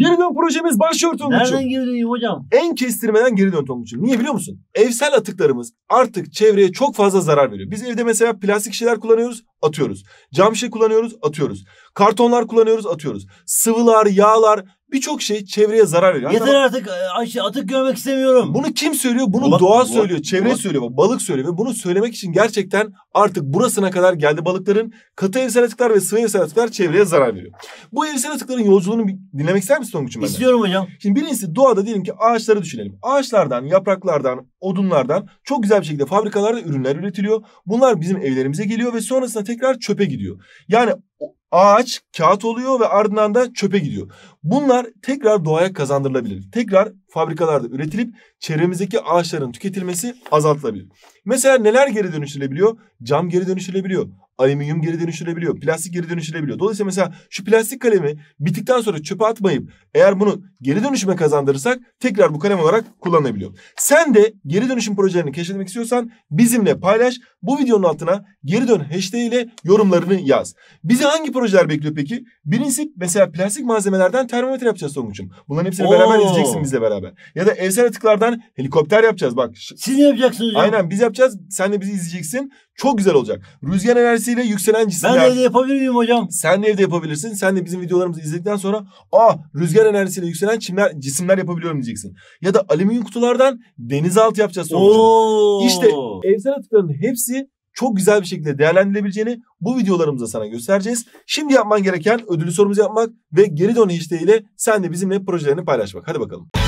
Geri dön projemiz başlıyor Tonguç'um. Nereden geri döneyim hocam? En kestirmeden geri dön Tonguç'um. Niye biliyor musun? Evsel atıklarımız artık çevreye çok fazla zarar veriyor. Biz evde mesela plastik şeyler kullanıyoruz, atıyoruz. Cam şişe kullanıyoruz, atıyoruz. Kartonlar kullanıyoruz, atıyoruz. Sıvılar, yağlar Birçok şey çevreye zarar veriyor. Yeter Hatta artık e, atık görmek istemiyorum. bunu kim söylüyor? Bunu Doğa- doğa doğa- söylüyor, çevre doğa- söylüyor, balık söylüyor. Ve bunu söylemek için gerçekten artık burasına kadar geldi balıkların. Katı evsel atıklar ve sıvı evsel atıklar çevreye zarar veriyor. Bu evsel atıkların yolculuğunu dinlemek ister misin Tonguç'um benden? İstiyorum hocam. Şimdi birincisi doğada diyelim ki ağaçları düşünelim. Ağaçlardan, yapraklardan, odunlardan çok güzel bir şekilde fabrikalarda ürünler üretiliyor. Bunlar bizim evlerimize geliyor ve sonrasında tekrar çöpe gidiyor. Yani ağaç kağıt oluyor ve ardından da çöpe gidiyor. Bunlar tekrar doğaya kazandırılabilir. Tekrar fabrikalarda üretilip çevremizdeki ağaçların tüketilmesi azaltılabilir. Mesela neler geri dönüştürülebiliyor? Cam geri dönüştürülebiliyor alüminyum geri dönüştürülebiliyor, Plastik geri dönüştürülebiliyor. Dolayısıyla mesela şu plastik kalemi bittikten sonra çöpe atmayıp eğer bunu geri dönüşüme kazandırırsak tekrar bu kalem olarak kullanılabiliyor. Sen de geri dönüşüm projelerini keşfetmek istiyorsan bizimle paylaş. Bu videonun altına geri dön hashtag ile yorumlarını yaz. Bizi hangi projeler bekliyor peki? Birincisi mesela plastik malzemelerden termometre yapacağız Songuç'um. Bunların hepsini Oo. beraber izleyeceksin bizle beraber. Ya da evsel atıklardan helikopter yapacağız bak. Siz ne yapacaksınız? Ya? Aynen biz yapacağız. Sen de bizi izleyeceksin. Çok güzel olacak. Rüzgar enerjisiyle yükselen cisimler. Ben de evde yapabilir miyim hocam? Sen de evde yapabilirsin. Sen de bizim videolarımızı izledikten sonra aa rüzgar enerjisiyle yükselen çimler, cisimler yapabiliyorum diyeceksin. Ya da alüminyum kutulardan denizaltı yapacağız sonucu. İşte evsel atıkların hepsi çok güzel bir şekilde değerlendirilebileceğini bu videolarımızda sana göstereceğiz. Şimdi yapman gereken ödülü sorumuzu yapmak ve geri dön hashtag sen de bizimle projelerini paylaşmak. Hadi bakalım.